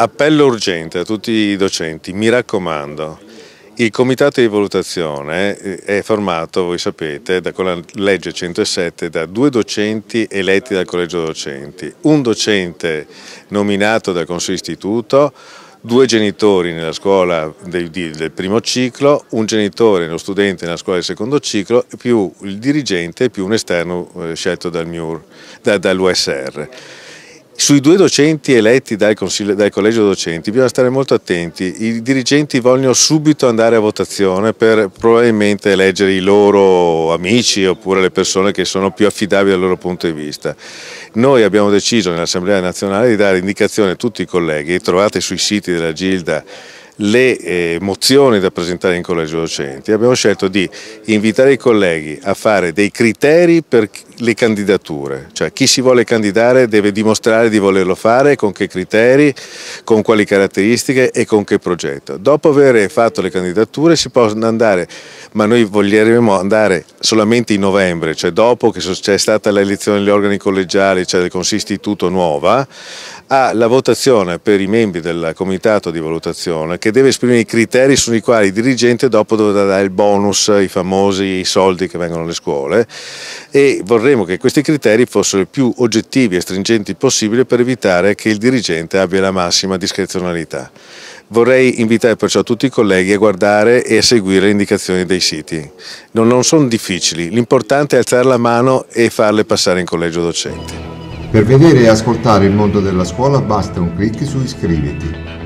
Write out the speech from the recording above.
Appello urgente a tutti i docenti, mi raccomando, il comitato di valutazione è formato, voi sapete, da, con la legge 107 da due docenti eletti dal collegio docenti, un docente nominato dal consiglio istituto, due genitori nella scuola del, del primo ciclo, un genitore, uno studente nella scuola del secondo ciclo, più il dirigente più un esterno eh, scelto dal dall'USR. Sui due docenti eletti dal, dal collegio docenti bisogna stare molto attenti, i dirigenti vogliono subito andare a votazione per probabilmente eleggere i loro amici oppure le persone che sono più affidabili dal loro punto di vista. Noi abbiamo deciso nell'Assemblea nazionale di dare indicazione a tutti i colleghi, trovate sui siti della Gilda le eh, mozioni da presentare in collegio docenti, abbiamo scelto di invitare i colleghi a fare dei criteri per le candidature, cioè chi si vuole candidare deve dimostrare di volerlo fare, con che criteri, con quali caratteristiche e con che progetto. Dopo aver fatto le candidature si possono andare, ma noi vogliamo andare solamente in novembre, cioè dopo che c'è stata l'elezione degli organi collegiali, cioè del Consistituto nuova, ha la votazione per i membri del comitato di valutazione che deve esprimere i criteri sui quali il dirigente dopo dovrà dare il bonus, i famosi soldi che vengono alle scuole e vorremmo che questi criteri fossero i più oggettivi e stringenti possibile per evitare che il dirigente abbia la massima discrezionalità. Vorrei invitare perciò tutti i colleghi a guardare e a seguire le indicazioni dei siti. Non, non sono difficili, l'importante è alzare la mano e farle passare in collegio docente. Per vedere e ascoltare il mondo della scuola basta un clic su iscriviti.